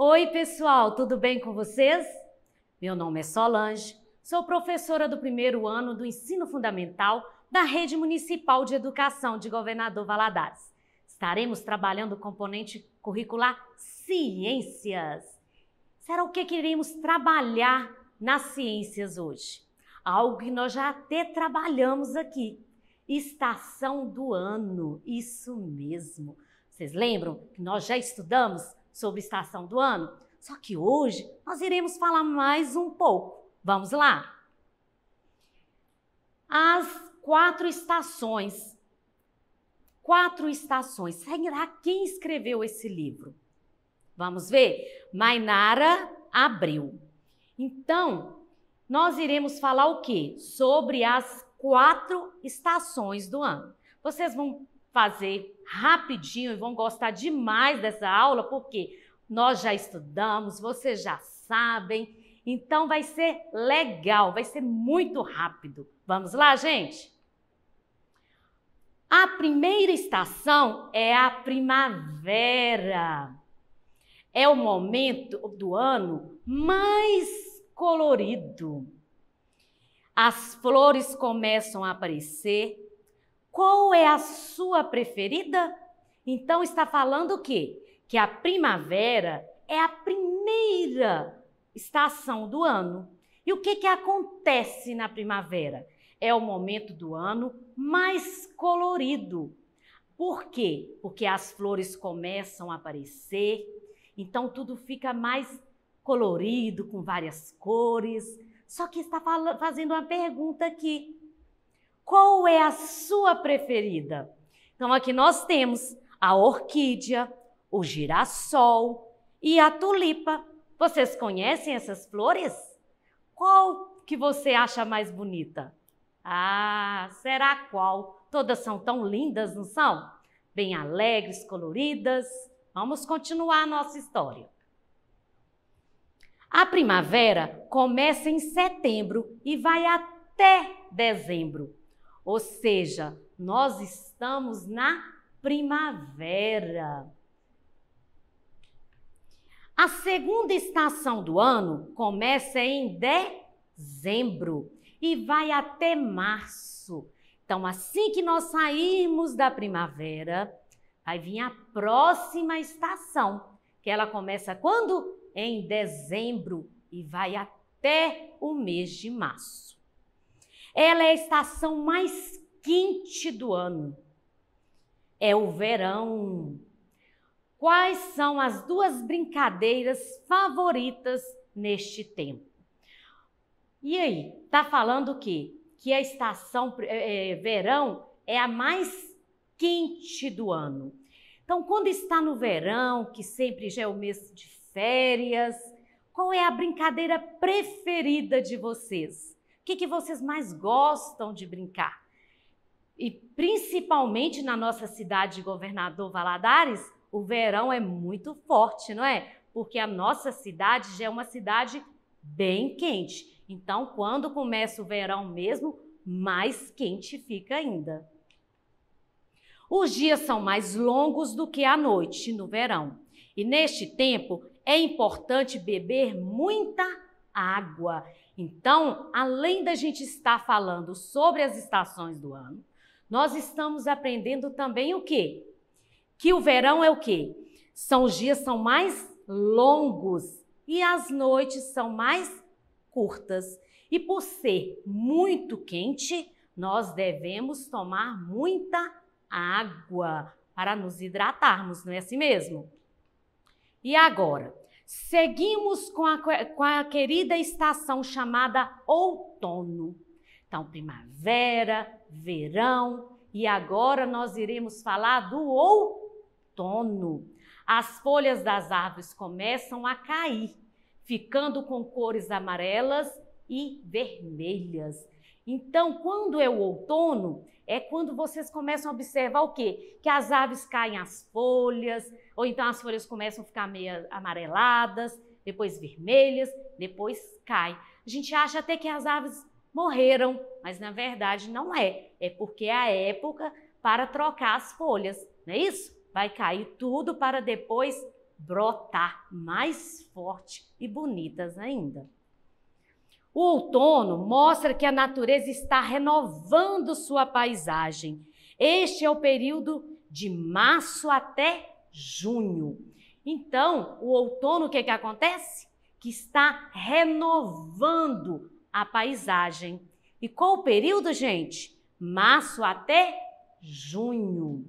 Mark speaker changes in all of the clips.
Speaker 1: Oi, pessoal, tudo bem com vocês? Meu nome é Solange, sou professora do primeiro ano do ensino fundamental da Rede Municipal de Educação de Governador Valadares. Estaremos trabalhando o componente curricular Ciências. Será o que, queremos trabalhar nas ciências hoje? Algo que nós já até trabalhamos aqui. Estação do ano, isso mesmo. Vocês lembram que nós já estudamos sobre estação do ano. Só que hoje nós iremos falar mais um pouco. Vamos lá? As quatro estações. Quatro estações. Será quem escreveu esse livro? Vamos ver? Mainara Abreu. Então, nós iremos falar o quê? Sobre as quatro estações do ano. Vocês vão fazer rapidinho e vão gostar demais dessa aula, porque nós já estudamos, vocês já sabem, então vai ser legal, vai ser muito rápido. Vamos lá, gente? A primeira estação é a primavera. É o momento do ano mais colorido. As flores começam a aparecer qual é a sua preferida? Então está falando o quê? Que a primavera é a primeira estação do ano. E o que, que acontece na primavera? É o momento do ano mais colorido. Por quê? Porque as flores começam a aparecer, então tudo fica mais colorido, com várias cores. Só que está fazendo uma pergunta aqui. Qual é a sua preferida? Então aqui nós temos a orquídea, o girassol e a tulipa. Vocês conhecem essas flores? Qual que você acha mais bonita? Ah, será qual? Todas são tão lindas, não são? Bem alegres, coloridas. Vamos continuar a nossa história. A primavera começa em setembro e vai até dezembro. Ou seja, nós estamos na primavera. A segunda estação do ano começa em dezembro e vai até março. Então, assim que nós sairmos da primavera, vai vir a próxima estação, que ela começa quando? Em dezembro e vai até o mês de março. Ela é a estação mais quente do ano. É o verão. Quais são as duas brincadeiras favoritas neste tempo? E aí, tá falando o quê? Que a estação é, verão é a mais quente do ano. Então, quando está no verão, que sempre já é o mês de férias, qual é a brincadeira preferida de vocês? que, que vocês mais gostam de brincar? E principalmente na nossa cidade de Governador Valadares, o verão é muito forte, não é? Porque a nossa cidade já é uma cidade bem quente. Então, quando começa o verão mesmo, mais quente fica ainda. Os dias são mais longos do que a noite no verão. E neste tempo é importante beber muita água água. Então, além da gente estar falando sobre as estações do ano, nós estamos aprendendo também o quê? Que o verão é o quê? São os dias são mais longos e as noites são mais curtas. E por ser muito quente, nós devemos tomar muita água para nos hidratarmos, não é assim mesmo? E agora, Seguimos com a, com a querida estação chamada outono. Então, primavera, verão, e agora nós iremos falar do outono. As folhas das árvores começam a cair, ficando com cores amarelas e vermelhas. Então, quando é o outono, é quando vocês começam a observar o quê? Que as aves caem as folhas, ou então as folhas começam a ficar meio amareladas, depois vermelhas, depois cai. A gente acha até que as árvores morreram, mas na verdade não é. É porque é a época para trocar as folhas, não é isso? Vai cair tudo para depois brotar mais forte e bonitas ainda. O outono mostra que a natureza está renovando sua paisagem. Este é o período de março até junho. Então, o outono, o que, é que acontece? Que está renovando a paisagem. E qual o período, gente? Março até junho.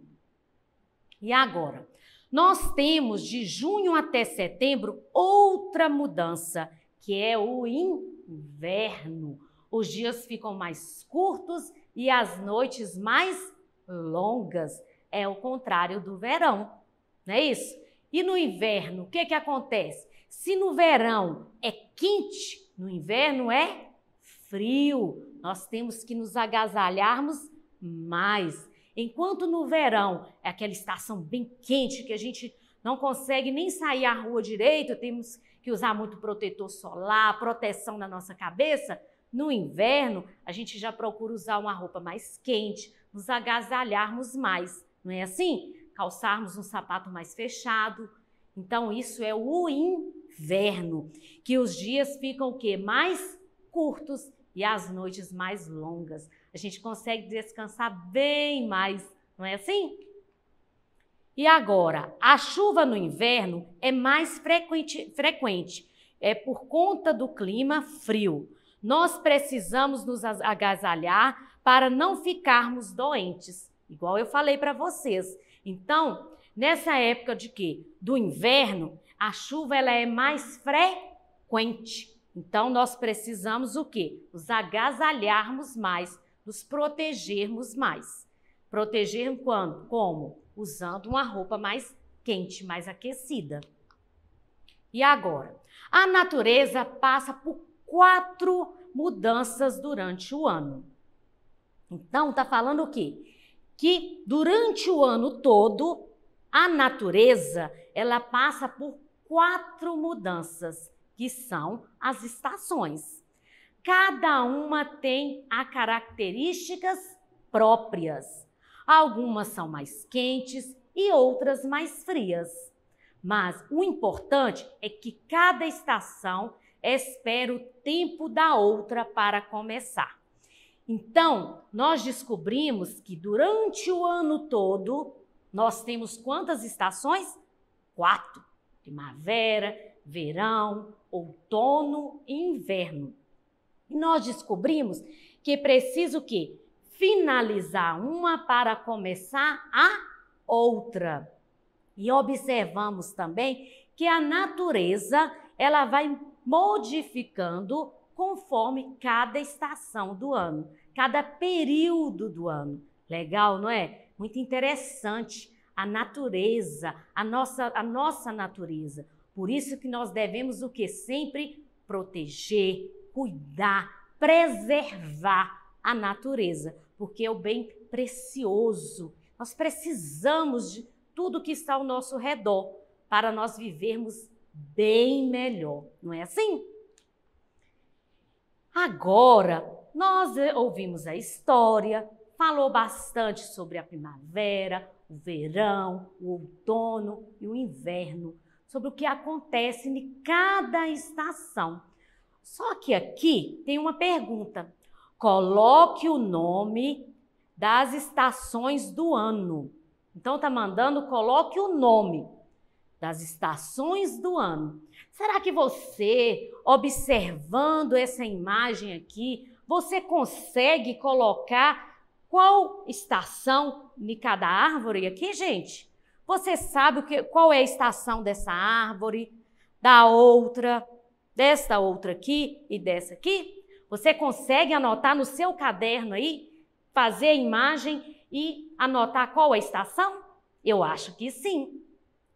Speaker 1: E agora? Nós temos de junho até setembro outra mudança, que é o inverno. Os dias ficam mais curtos e as noites mais longas. É o contrário do verão não é isso? E no inverno, o que, é que acontece? Se no verão é quente, no inverno é frio. Nós temos que nos agasalharmos mais. Enquanto no verão é aquela estação bem quente que a gente não consegue nem sair à rua direito, temos que usar muito protetor solar, proteção na nossa cabeça. No inverno, a gente já procura usar uma roupa mais quente, nos agasalharmos mais, não é assim? calçarmos um sapato mais fechado. Então, isso é o inverno, que os dias ficam o quê? Mais curtos e as noites mais longas. A gente consegue descansar bem mais, não é assim? E agora, a chuva no inverno é mais frequente, frequente, é por conta do clima frio. Nós precisamos nos agasalhar para não ficarmos doentes, igual eu falei para vocês. Então, nessa época de quê? Do inverno, a chuva ela é mais frequente. Então, nós precisamos o quê? Nos agasalharmos mais, nos protegermos mais. Proteger quando? Como? Usando uma roupa mais quente, mais aquecida. E agora? A natureza passa por quatro mudanças durante o ano. Então, está falando o quê? que durante o ano todo a natureza ela passa por quatro mudanças, que são as estações. Cada uma tem as características próprias. Algumas são mais quentes e outras mais frias. Mas o importante é que cada estação espera o tempo da outra para começar. Então, nós descobrimos que durante o ano todo nós temos quantas estações? Quatro: primavera, verão, outono e inverno. E nós descobrimos que é preciso que finalizar uma para começar a outra. E observamos também que a natureza, ela vai modificando conforme cada estação do ano cada período do ano. Legal, não é? Muito interessante a natureza, a nossa, a nossa natureza. Por isso que nós devemos o que sempre proteger, cuidar, preservar a natureza, porque é o bem precioso. Nós precisamos de tudo que está ao nosso redor para nós vivermos bem melhor, não é assim? Agora, nós eh, ouvimos a história, falou bastante sobre a primavera, o verão, o outono e o inverno, sobre o que acontece em cada estação. Só que aqui tem uma pergunta. Coloque o nome das estações do ano. Então tá mandando coloque o nome das estações do ano. Será que você, observando essa imagem aqui, você consegue colocar qual estação de cada árvore aqui, gente? Você sabe que, qual é a estação dessa árvore, da outra, desta outra aqui e dessa aqui? Você consegue anotar no seu caderno aí, fazer a imagem e anotar qual é a estação? Eu acho que sim.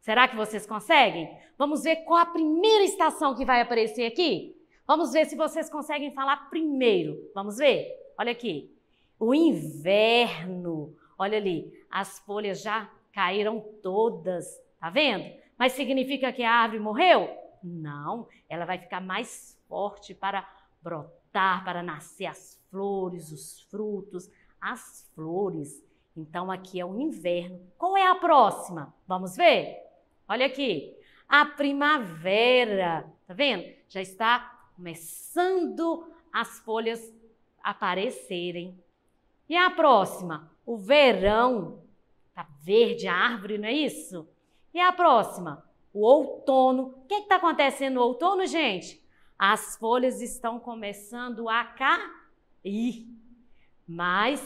Speaker 1: Será que vocês conseguem? Vamos ver qual a primeira estação que vai aparecer aqui? Vamos ver se vocês conseguem falar primeiro. Vamos ver? Olha aqui. O inverno. Olha ali, as folhas já caíram todas, tá vendo? Mas significa que a árvore morreu? Não, ela vai ficar mais forte para brotar, para nascer as flores, os frutos, as flores. Então aqui é o inverno. Qual é a próxima? Vamos ver? Olha aqui. A primavera, tá vendo? Já está começando as folhas aparecerem. E a próxima, o verão. Tá verde a árvore, não é isso? E a próxima, o outono. O que está acontecendo no outono, gente? As folhas estão começando a cair. Mas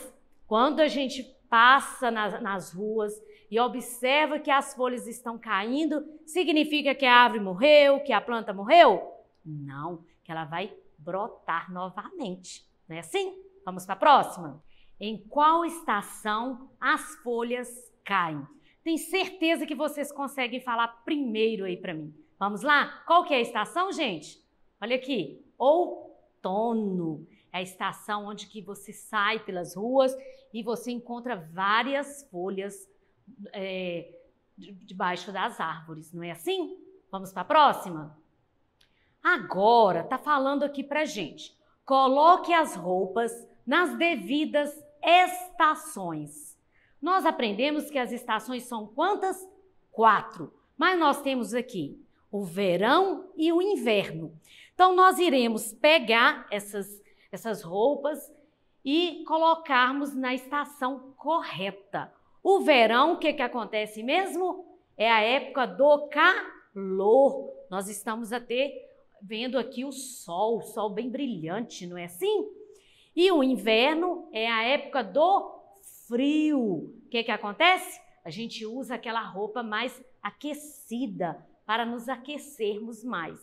Speaker 1: quando a gente passa nas, nas ruas e observa que as folhas estão caindo, significa que a árvore morreu, que a planta morreu? Não que ela vai brotar novamente. Não é assim? Vamos para a próxima. Em qual estação as folhas caem? Tenho certeza que vocês conseguem falar primeiro aí para mim. Vamos lá? Qual que é a estação, gente? Olha aqui, outono. É a estação onde que você sai pelas ruas e você encontra várias folhas é, debaixo das árvores, não é assim? Vamos para a próxima? Agora tá falando aqui para gente: coloque as roupas nas devidas estações. Nós aprendemos que as estações são quantas? Quatro. Mas nós temos aqui o verão e o inverno. Então nós iremos pegar essas, essas roupas e colocarmos na estação correta. O verão, o que, que acontece mesmo? É a época do calor. Nós estamos a ter vendo aqui o sol, o sol bem brilhante, não é assim? E o inverno é a época do frio. O que, que acontece? A gente usa aquela roupa mais aquecida para nos aquecermos mais.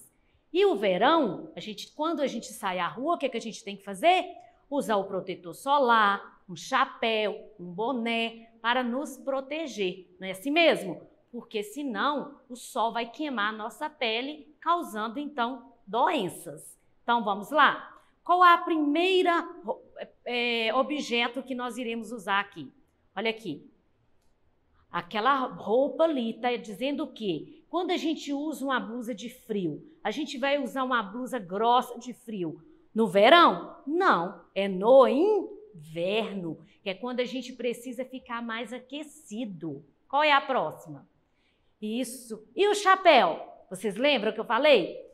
Speaker 1: E o verão, a gente, quando a gente sai à rua, o que, que a gente tem que fazer? Usar o protetor solar, um chapéu, um boné para nos proteger. Não é assim mesmo? porque senão o sol vai queimar a nossa pele, causando então doenças. Então vamos lá? Qual é a primeira é, é, objeto que nós iremos usar aqui? Olha aqui. Aquela roupa ali está dizendo o quê? Quando a gente usa uma blusa de frio, a gente vai usar uma blusa grossa de frio. No verão? Não, é no inverno, que é quando a gente precisa ficar mais aquecido. Qual é a próxima? Isso. E o chapéu? Vocês lembram que eu falei?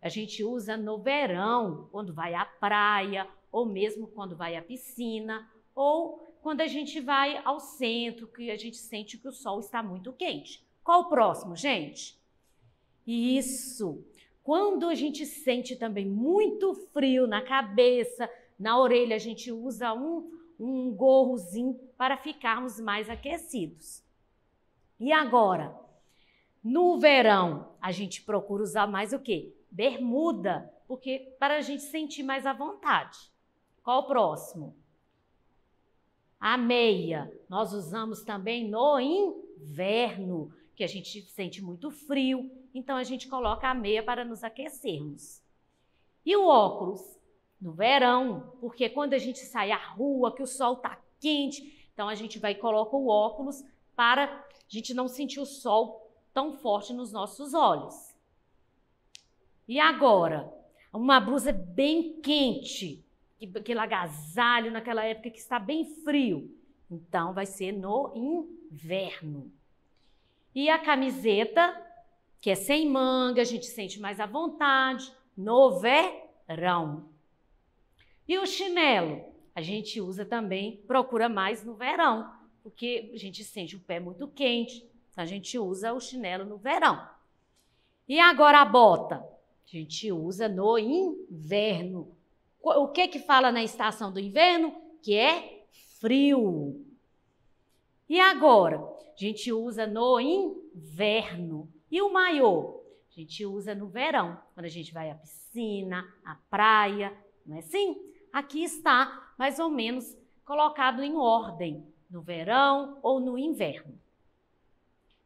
Speaker 1: A gente usa no verão, quando vai à praia, ou mesmo quando vai à piscina, ou quando a gente vai ao centro, que a gente sente que o sol está muito quente. Qual o próximo, gente? Isso. Quando a gente sente também muito frio na cabeça, na orelha, a gente usa um, um gorrozinho para ficarmos mais aquecidos. E agora? No verão, a gente procura usar mais o quê? Bermuda, porque para a gente sentir mais à vontade. Qual o próximo? A meia, nós usamos também no inverno, que a gente sente muito frio, então a gente coloca a meia para nos aquecermos. E o óculos? No verão, porque quando a gente sai à rua, que o sol está quente, então a gente vai e coloca o óculos para a gente não sentir o sol tão forte nos nossos olhos. E agora, uma blusa bem quente, aquele agasalho naquela época que está bem frio. Então vai ser no inverno. E a camiseta, que é sem manga, a gente sente mais à vontade, no verão. E o chinelo, a gente usa também, procura mais no verão, porque a gente sente o pé muito quente, a gente usa o chinelo no verão. E agora a bota? A gente usa no inverno. O que que fala na estação do inverno? Que é frio. E agora? A gente usa no inverno. E o maiô? A gente usa no verão, quando a gente vai à piscina, à praia, não é assim? Aqui está mais ou menos colocado em ordem, no verão ou no inverno.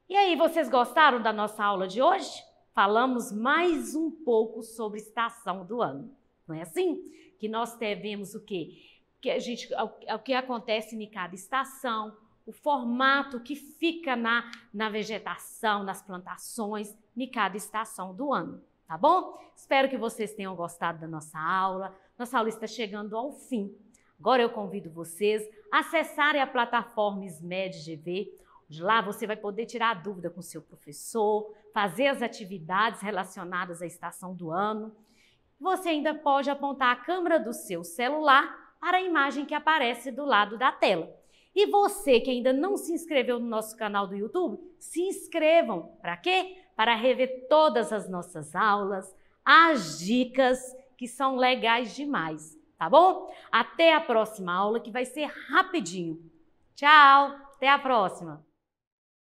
Speaker 1: E aí, vocês gostaram da nossa aula de hoje? Falamos mais um pouco sobre estação do ano. Não é assim? Que nós devemos o quê? Que a gente, o que acontece em cada estação, o formato que fica na, na vegetação, nas plantações, em cada estação do ano, tá bom? Espero que vocês tenham gostado da nossa aula. Nossa aula está chegando ao fim. Agora eu convido vocês a acessarem a plataforma SMED GV de lá você vai poder tirar a dúvida com seu professor, fazer as atividades relacionadas à estação do ano. Você ainda pode apontar a câmera do seu celular para a imagem que aparece do lado da tela. E você que ainda não se inscreveu no nosso canal do YouTube, se inscrevam. Para quê? Para rever todas as nossas aulas, as dicas que são legais demais, tá bom? Até a próxima aula que vai ser rapidinho. Tchau, até a próxima.